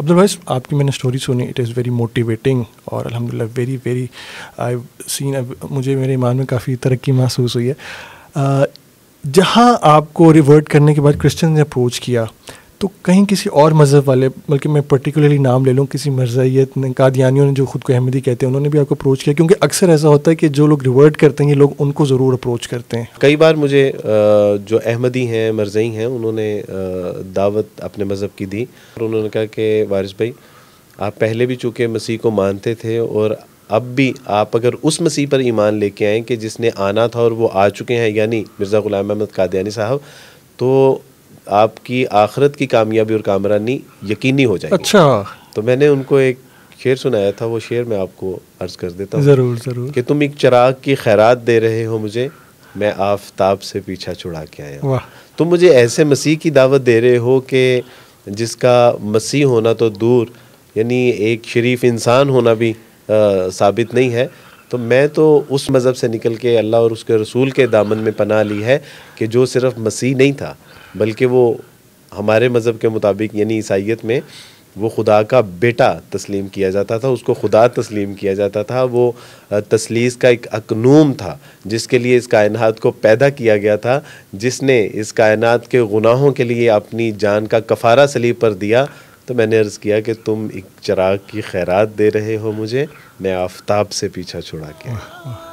otherwise आपकी मैंने story सुनी इट इज़ वेरी मोटिवेटिंग और अलहमदिल्ला वेरी वेरी आई सीन मुझे मेरे ईमान में काफ़ी तरक्की महसूस हुई है जहाँ आपको रिवर्ट करने के बाद क्रिश्चन ने अप्रोच किया तो कहीं किसी और मज़हब वाले बल्कि मैं पर्टिकुलरली नाम ले लूँ किसी मरजाइत ने कादियानियों ने जो खुद को अहमदी कहते हैं उन्होंने भी आपको अप्रोच किया क्योंकि अक्सर ऐसा होता है कि जो लोग रिवर्ट करते हैं ये लोग उनको ज़रूर अप्रोच करते हैं कई बार मुझे जो अहमदी हैं मरजई हैं उन्होंने दावत अपने मज़हब की दी और उन्होंने कहा कि वारिस भाई आप पहले भी चूँकि मसीह को मानते थे और अब भी आप अगर उस मसीह पर ईमान लेके आएँ कि जिसने आना था और वो आ चुके हैं यानी मिर्ज़ा ग़ुलाम अहमद कादयानी साहब तो आपकी आखरत की कामयाबी और कामरानी यकीनी हो जाएगी अच्छा तो मैंने उनको एक शेर सुनाया था वो शेर मैं आपको अर्ज कर देता हूँ ज़रूर ज़रूर कि तुम एक चराग की खैरात दे रहे हो मुझे मैं आफताब से पीछा छुड़ा के आया तुम मुझे ऐसे मसीह की दावत दे रहे हो कि जिसका मसीह होना तो दूर यानी एक शरीफ इंसान होना भी आ, साबित नहीं है तो मैं तो उस मज़हब से निकल के अल्लाह और उसके रसूल के दामन में पना ली है कि जो सिर्फ मसीह नहीं था बल्कि वो हमारे मज़हब के मुताबिक यानी ईसाइत में वो खुदा का बेटा तस्लीम किया जाता था उसको खुदा तस्लीम किया जाता था वो तसलीस का एक अकनूम था जिसके लिए इस कायनात को पैदा किया गया था जिसने इस कायनात के गुनाहों के लिए अपनी जान का कफारा सलीब पर दिया तो मैंने अर्ज़ किया कि तुम एक चराग की खैरात दे रहे हो मुझे मैं आफ्ताब से पीछा छुड़ा के